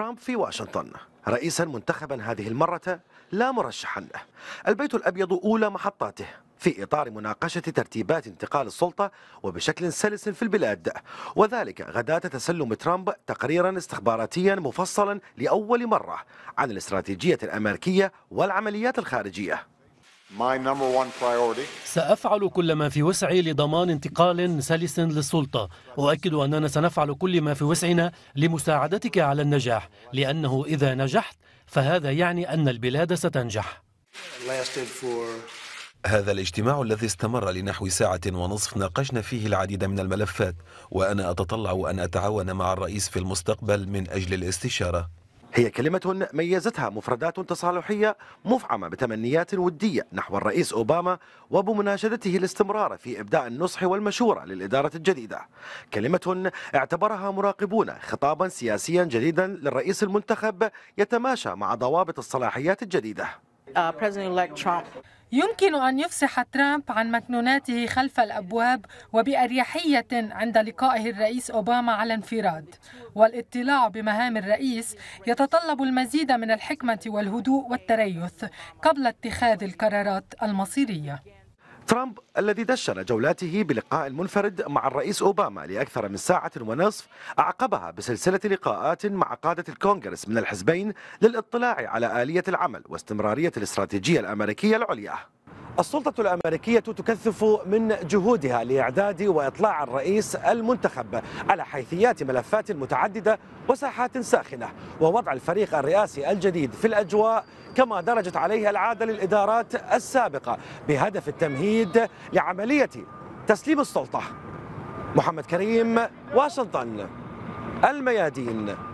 ترامب في واشنطن رئيسا منتخبا هذه المرة لا مرشحا له البيت الأبيض أولى محطاته في إطار مناقشة ترتيبات انتقال السلطة وبشكل سلس في البلاد وذلك غداة تسلم ترامب تقريرا استخباراتيا مفصلا لأول مرة عن الاستراتيجية الأمريكية والعمليات الخارجية سأفعل كل ما في وسعي لضمان انتقال سلس للسلطة أؤكد أننا سنفعل كل ما في وسعنا لمساعدتك على النجاح لأنه إذا نجحت فهذا يعني أن البلاد ستنجح هذا الاجتماع الذي استمر لنحو ساعة ونصف ناقشنا فيه العديد من الملفات وأنا أتطلع أن أتعاون مع الرئيس في المستقبل من أجل الاستشارة هي كلمة ميزتها مفردات تصالحية مفعمة بتمنيات ودية نحو الرئيس أوباما وبمناشدته الاستمرار في إبداء النصح والمشورة للإدارة الجديدة كلمة اعتبرها مراقبون خطابا سياسيا جديدا للرئيس المنتخب يتماشى مع ضوابط الصلاحيات الجديدة uh, يمكن أن يفصح ترامب عن مكنوناته خلف الأبواب وبأريحية عند لقائه الرئيس أوباما على انفراد والاطلاع بمهام الرئيس يتطلب المزيد من الحكمة والهدوء والتريث قبل اتخاذ القرارات المصيرية ترامب الذي دشن جولاته بلقاء منفرد مع الرئيس أوباما لأكثر من ساعة ونصف أعقبها بسلسلة لقاءات مع قادة الكونغرس من الحزبين للاطلاع على آلية العمل واستمرارية الاستراتيجية الأمريكية العليا السلطة الأمريكية تكثف من جهودها لإعداد وإطلاع الرئيس المنتخب على حيثيات ملفات متعددة وساحات ساخنة ووضع الفريق الرئاسي الجديد في الأجواء كما درجت عليها العادة للإدارات السابقة بهدف التمهيد لعملية تسليم السلطة محمد كريم واشنطن الميادين